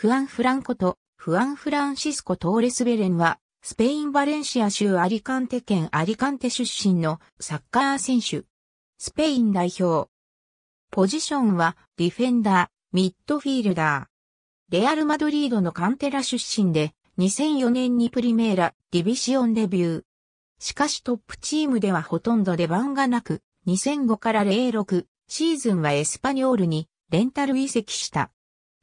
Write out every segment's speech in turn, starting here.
フアン・フランコとフアン・フランシスコ・トーレス・ベレンは、スペイン・バレンシア州アリカンテ県アリカンテ出身のサッカー選手。スペイン代表。ポジションはディフェンダー、ミッドフィールダー。レアル・マドリードのカンテラ出身で、2004年にプリメーラ、ディビシオンデビュー。しかしトップチームではほとんど出番がなく、2005から06シーズンはエスパニョールにレンタル移籍した。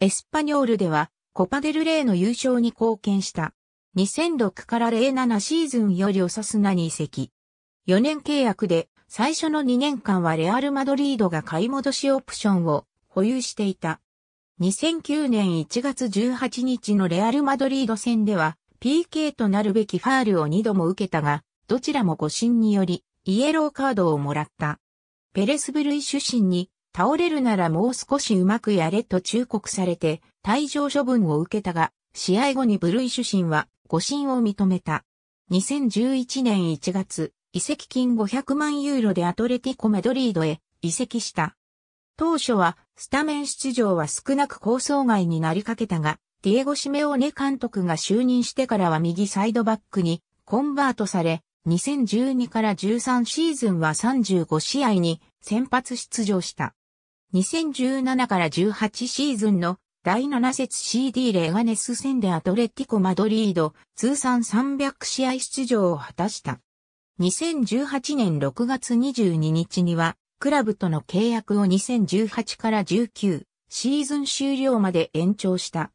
エスパニョールでは、コパデルレイの優勝に貢献した。2006から07シーズンよりオサスナに移籍。4年契約で、最初の2年間はレアル・マドリードが買い戻しオプションを保有していた。2009年1月18日のレアル・マドリード戦では、PK となるべきファールを2度も受けたが、どちらも誤審により、イエローカードをもらった。ペレスブルイ出身に、倒れるならもう少しうまくやれと忠告されて、退場処分を受けたが、試合後に部類主審は誤審を認めた。2011年1月、移籍金500万ユーロでアトレティコ・メドリードへ移籍した。当初はスタメン出場は少なく構想外になりかけたが、ディエゴ・シメオネ監督が就任してからは右サイドバックにコンバートされ、2012から13シーズンは35試合に先発出場した。2017から18シーズンの第7節 CD レガネス戦でアトレティコ・マドリード通算300試合出場を果たした。2018年6月22日には、クラブとの契約を2018から19シーズン終了まで延長した。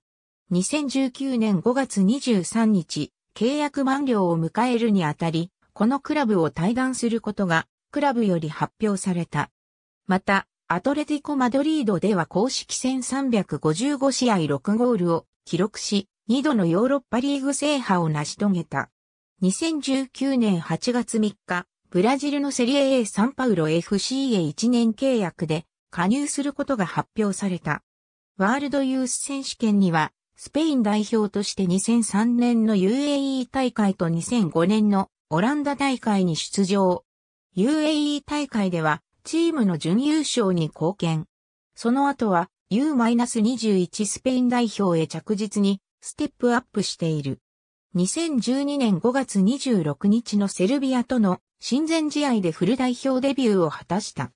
2019年5月23日、契約満了を迎えるにあたり、このクラブを退団することが、クラブより発表された。また、アトレティコ・マドリードでは公式戦355試合6ゴールを記録し、2度のヨーロッパリーグ制覇を成し遂げた。2019年8月3日、ブラジルのセリエ A サンパウロ FC へ1年契約で加入することが発表された。ワールドユース選手権には、スペイン代表として2003年の UAE 大会と2005年のオランダ大会に出場。UAE 大会ではチームの準優勝に貢献。その後は U-21 スペイン代表へ着実にステップアップしている。2012年5月26日のセルビアとの親善試合でフル代表デビューを果たした。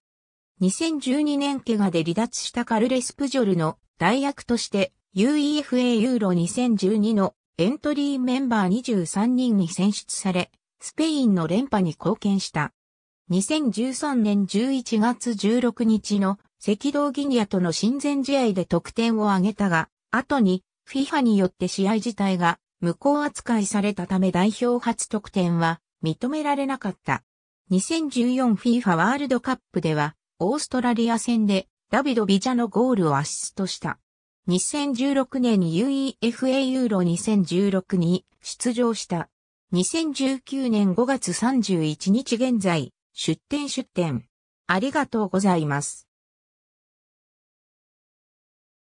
2012年怪我で離脱したカルレス・プジョルの代役として UEFA ユーロ2012のエントリーメンバー23人に選出され、スペインの連覇に貢献した。2013年11月16日の赤道ギニアとの親善試合で得点を挙げたが、後に FIFA によって試合自体が無効扱いされたため代表初得点は認められなかった。2014FIFA ワールドカップでは、オーストラリア戦でダビド・ビジャのゴールをアシストした。2016年に UEFA ユーロ2016に出場した。2019年5月31日現在、出店出店。ありがとうございます。